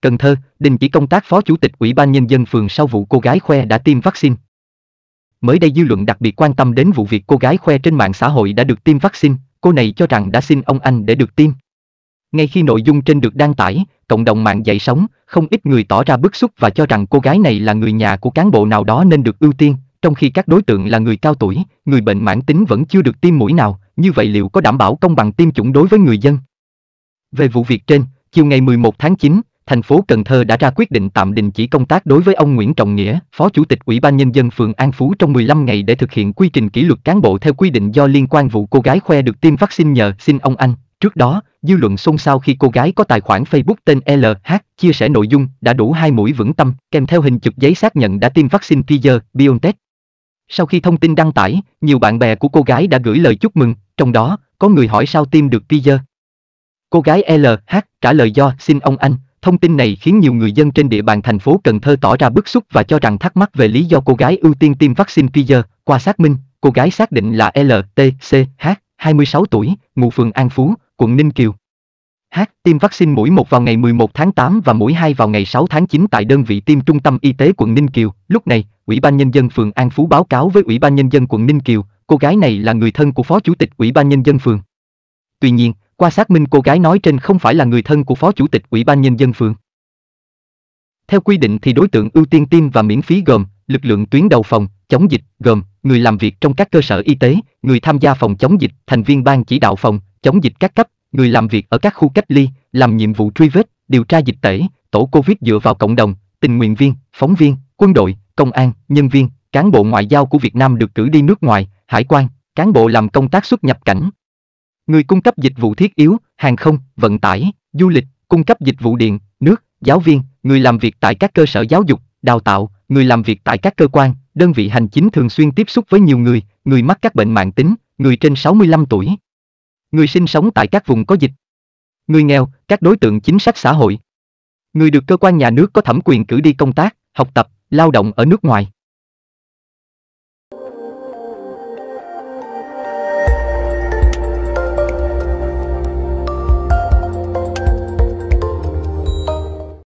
Cần Thơ, đình chỉ công tác phó chủ tịch Ủy ban Nhân dân phường sau vụ cô gái khoe đã tiêm vaccine. Mới đây dư luận đặc biệt quan tâm đến vụ việc cô gái khoe trên mạng xã hội đã được tiêm vaccine, cô này cho rằng đã xin ông anh để được tiêm. Ngay khi nội dung trên được đăng tải, cộng đồng mạng dậy sóng, không ít người tỏ ra bức xúc và cho rằng cô gái này là người nhà của cán bộ nào đó nên được ưu tiên, trong khi các đối tượng là người cao tuổi, người bệnh mãn tính vẫn chưa được tiêm mũi nào, như vậy liệu có đảm bảo công bằng tiêm chủng đối với người dân? Về vụ việc trên, chiều ngày 11 tháng 9, thành phố Cần Thơ đã ra quyết định tạm đình chỉ công tác đối với ông Nguyễn Trọng Nghĩa, Phó Chủ tịch Ủy ban Nhân dân phường An Phú trong 15 ngày để thực hiện quy trình kỷ luật cán bộ theo quy định do liên quan vụ cô gái khoe được tiêm vaccine nhờ xin ông anh. Trước đó, dư luận xôn xao khi cô gái có tài khoản Facebook tên LH chia sẻ nội dung đã đủ hai mũi vững tâm, kèm theo hình chụp giấy xác nhận đã tiêm vaccine Pfizer, BioNTech. Sau khi thông tin đăng tải, nhiều bạn bè của cô gái đã gửi lời chúc mừng, trong đó có người hỏi sao tiêm được Pfizer. Cô gái LH trả lời do xin ông anh, Thông tin này khiến nhiều người dân trên địa bàn thành phố Cần Thơ tỏ ra bức xúc và cho rằng thắc mắc về lý do cô gái ưu tiên tiêm vaccine Pfizer. Qua xác minh, cô gái xác định là LTCH, 26 tuổi, ngụ phường An Phú, quận Ninh Kiều. H. Tiêm vaccine mũi 1 vào ngày 11 tháng 8 và mũi 2 vào ngày 6 tháng 9 tại đơn vị tiêm Trung tâm Y tế quận Ninh Kiều. Lúc này, Ủy ban Nhân dân phường An Phú báo cáo với Ủy ban Nhân dân quận Ninh Kiều, cô gái này là người thân của Phó Chủ tịch Ủy ban Nhân dân phường. Tuy nhiên, qua xác minh cô gái nói trên không phải là người thân của Phó Chủ tịch Ủy ban Nhân dân phường. Theo quy định thì đối tượng ưu tiên tiêm và miễn phí gồm lực lượng tuyến đầu phòng, chống dịch, gồm người làm việc trong các cơ sở y tế, người tham gia phòng chống dịch, thành viên ban chỉ đạo phòng, chống dịch các cấp, người làm việc ở các khu cách ly, làm nhiệm vụ truy vết, điều tra dịch tễ, tổ Covid dựa vào cộng đồng, tình nguyện viên, phóng viên, quân đội, công an, nhân viên, cán bộ ngoại giao của Việt Nam được cử đi nước ngoài, hải quan, cán bộ làm công tác xuất nhập cảnh, người cung cấp dịch vụ thiết yếu, hàng không, vận tải, du lịch, cung cấp dịch vụ điện, nước, giáo viên, người làm việc tại các cơ sở giáo dục, đào tạo, người làm việc tại các cơ quan, đơn vị hành chính thường xuyên tiếp xúc với nhiều người, người mắc các bệnh mạng tính, người trên 65 tuổi, người sinh sống tại các vùng có dịch, người nghèo, các đối tượng chính sách xã hội, người được cơ quan nhà nước có thẩm quyền cử đi công tác, học tập, lao động ở nước ngoài.